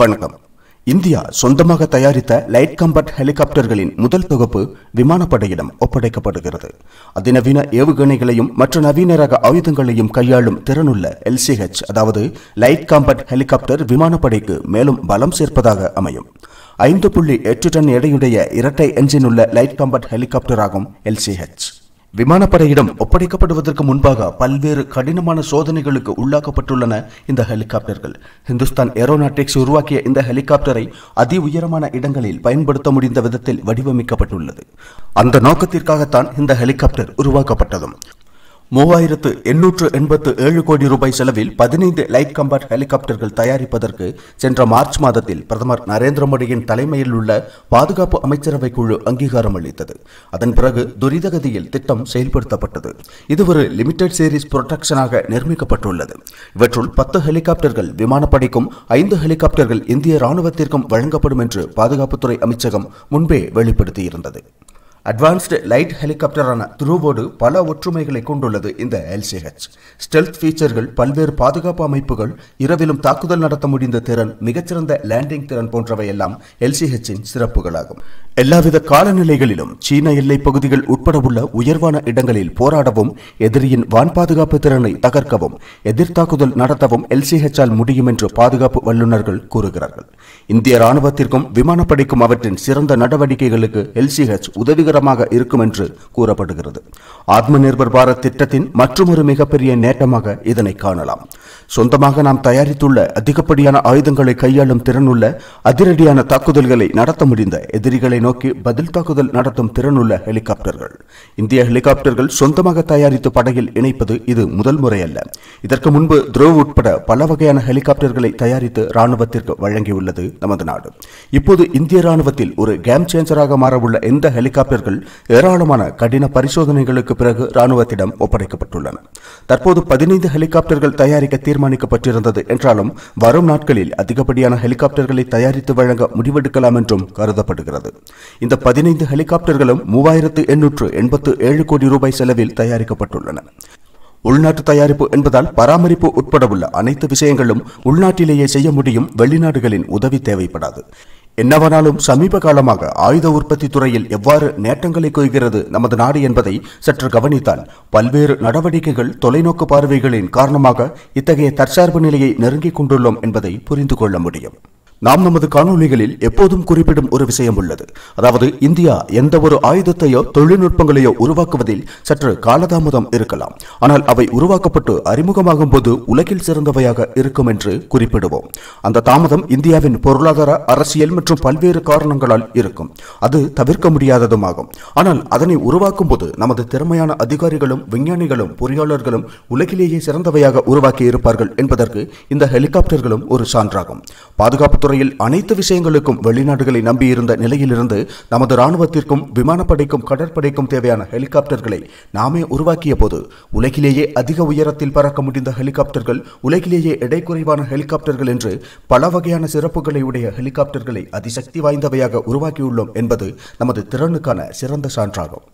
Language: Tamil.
வணக்கம் இந்தியா சொந்தமாக தயாரித்த லைட் கம்பட் ஹெலிகாப்டர்களின் முதல் தொகுப்பு விமானப்படையிடம் ஒப்படைக்கப்படுகிறது அதிநவீன ஏவுகணைகளையும் மற்ற நவீன ரக ஆயுதங்களையும் கையாளும் திறனுள்ள எல்சிஹெச் அதாவது லைட் காம்பட் ஹெலிகாப்டர் விமானப்படைக்கு மேலும் பலம் சேர்ப்பதாக அமையும் ஐந்து புள்ளி எட்டு டன் எடையுடைய இரட்டை என்ஜின் உள்ள லைட் காம்பட் ஹெலிகாப்டராகும் எல்சிஹெச் விமானப்படையிடம் ஒப்படைக்கப்படுவதற்கு முன்பாக பல்வேறு கடினமான சோதனைகளுக்கு உள்ளாக்கப்பட்டுள்ளன இந்த ஹெலிகாப்டர்கள் இந்துஸ்தான் ஏரோநாட்டிக்ஸ் உருவாக்கிய இந்த ஹெலிகாப்டரை அதி உயரமான இடங்களில் பயன்படுத்த முடிந்த விதத்தில் வடிவமைக்கப்பட்டுள்ளது அந்த நோக்கத்திற்காகத்தான் இந்த ஹெலிகாப்டர் உருவாக்கப்பட்டதும் மூவாயிரத்து எண்ணூற்று எண்பத்து ஏழு கோடி ரூபாய் செலவில் பதினைந்து லைட் கம்பாட் ஹெலிகாப்டர்கள் தயாரிப்பதற்கு சென்ற மார்ச் மாதத்தில் பிரதமர் நரேந்திர மோடியின் தலைமையில் உள்ள பாதுகாப்பு அமைச்சரவை குழு அங்கீகாரம் அளித்தது அதன் பிறகு துரிதகதியில் திட்டம் செயல்படுத்தப்பட்டது இது ஒரு லிமிடெட் சீரிஸ் புரொடக்ஷனாக நிர்மிக்கப்பட்டுள்ளது இவற்றுள் பத்து ஹெலிகாப்டர்கள் விமானப்படைக்கும் ஐந்து ஹெலிகாப்டர்கள் இந்திய ராணுவத்திற்கும் வழங்கப்படும் என்று பாதுகாப்புத்துறை அமைச்சகம் முன்பே வெளிப்படுத்தியிருந்தது அட்வான்ஸ்டு லைட் ஹெலிகாப்டரான துருவோடு பல ஒற்றுமைகளை கொண்டுள்ளது இந்த எல்சிஹெச் ஸ்டெல்த் ஃபீச்சர்கள் பல்வேறு பாதுகாப்பு அமைப்புகள் இரவிலும் தாக்குதல் நடத்த முடிந்த திறன் மிகச்சிறந்த லேண்டிங் திறன் போன்றவை எல்லாம் எல்சிஹெச்சின் சிறப்புகளாகும் எல்லாவித காலநிலைகளிலும் சீன எல்லை பகுதிகள் உட்பட உள்ள உயர்வான இடங்களில் போராடவும் எதிரியின் வான் பாதுகாப்பு திறனை தகர்க்கவும் எதிர் தாக்குதல் நடத்தவும் எல்சிஹெச்சால் முடியும் என்று பாதுகாப்பு வல்லுநர்கள் கூறுகிறார்கள் இந்திய ராணுவத்திற்கும் விமானப்படைக்கும் அவற்றின் சிறந்த நடவடிக்கைகளுக்கு எல்சிஹெச் உதவி வெற்றிகரமாக இருக்கும் என்று கூறப்படுகிறது ஆத்ம நிர்பர் பாரத் திட்டத்தின் மற்றொரு மிகப்பெரிய நேட்டமாக இதனை காணலாம் சொந்தமாக நாம் தயாரித்துள்ள அதிகப்படியான ஆயுதங்களை கையாளும் திறனுள்ள அதிரடியான தாக்குதல்களை நடத்த முடிந்த எதிரிகளை நோக்கி பதில் தாக்குதல் நடத்தும் திறனுள்ள ஹெலிகாப்டர்கள் இந்திய ஹெலிகாப்டர்கள் சொந்தமாக தயாரித்து படையில் இணைப்பது இது முதல் முறை அல்ல இதற்கு முன்பு துரோவ் உட்பட பல வகையான ஹெலிகாப்டர்களை தயாரித்து ராணுவத்திற்கு வழங்கியுள்ளது நமது நாடு இப்போது இந்திய ராணுவத்தில் ஒரு கேம் சேஞ்சராக மாறவுள்ள எந்த ஹெலிகாப்டர் வீரர்கள் ஏராளமான கடின பரிசோதனைகளுக்கு பிறகு ராணுவத்திடம் ஒப்படைக்கப்பட்டுள்ளன தற்போது பதினைந்து ஹெலிகாப்டர்கள் தயாரிக்க தீர்மானிக்கப்பட்டிருந்தது என்றாலும் வரும் நாட்களில் அதிகப்படியான ஹெலிகாப்டர்களை தயாரித்து வழங்க முடிவெடுக்கலாம் என்றும் கருதப்படுகிறது இந்த பதினைந்து ஹெலிகாப்டர்களும் மூவாயிரத்து எண்ணூற்று எண்பத்து ஏழு கோடி ரூபாய் செலவில் தயாரிக்கப்பட்டுள்ளன உள்நாட்டு தயாரிப்பு என்பதால் பராமரிப்பு உட்பட உள்ள அனைத்து விஷயங்களும் உள்நாட்டிலேயே செய்ய முடியும் வெளிநாடுகளின் உதவி தேவைப்படாது என்னவானாலும் சமீப காலமாக ஆயுத உற்பத்தி துறையில் எவ்வாறு நேட்டங்களை கொய்கிறது நமது நாடு என்பதை சற்று கவனித்தால் பல்வேறு நடவடிக்கைகள் தொலைநோக்கு பார்வைகளின் காரணமாக இத்தகைய தற்சார்பு நிலையை நெருங்கிக் கொண்டுள்ளோம் என்பதை புரிந்து கொள்ள முடியும் நாம் நமது காணொலிகளில் எப்போதும் குறிப்பிடும் ஒரு விஷயம் உள்ளது அதாவது இந்தியா எந்த ஒரு ஆயுதத்தையோ தொழில்நுட்பங்களையோ உருவாக்குவதில் சற்று காலதாமதம் இருக்கலாம் ஆனால் அவை உருவாக்கப்பட்டு அறிமுகமாகும் போது உலகில் சிறந்தவையாக இருக்கும் என்று குறிப்பிடுவோம் அந்த தாமதம் இந்தியாவின் பொருளாதார அரசியல் மற்றும் பல்வேறு காரணங்களால் இருக்கும் அது தவிர்க்க முடியாததுமாகும் ஆனால் அதனை உருவாக்கும் போது நமது திறமையான அதிகாரிகளும் விஞ்ஞானிகளும் பொறியாளர்களும் உலகிலேயே சிறந்தவையாக உருவாக்கி இருப்பார்கள் என்பதற்கு இந்த ஹெலிகாப்டர்களும் ஒரு சான்றாகும் பாதுகாப்பு துறையில் அனைத்து விஷயங்களுக்கும் வெளிநாடுகளை நம்பியிருந்த நிலையிலிருந்து நமது ராணுவத்திற்கும் விமானப்படைக்கும் கடற்படைக்கும் தேவையான ஹெலிகாப்டர்களை நாமே உருவாக்கிய போது உலகிலேயே அதிக உயரத்தில் பறக்க முடிந்த ஹெலிகாப்டர்கள் உலகிலேயே எடை குறைவான ஹெலிகாப்டர்கள் என்று பல வகையான சிறப்புகளை உடைய ஹெலிகாப்டர்களை அதிசக்தி வாய்ந்தவையாக உருவாக்கியுள்ளோம் என்பது நமது திறனுக்கான சிறந்த சான்றாகும்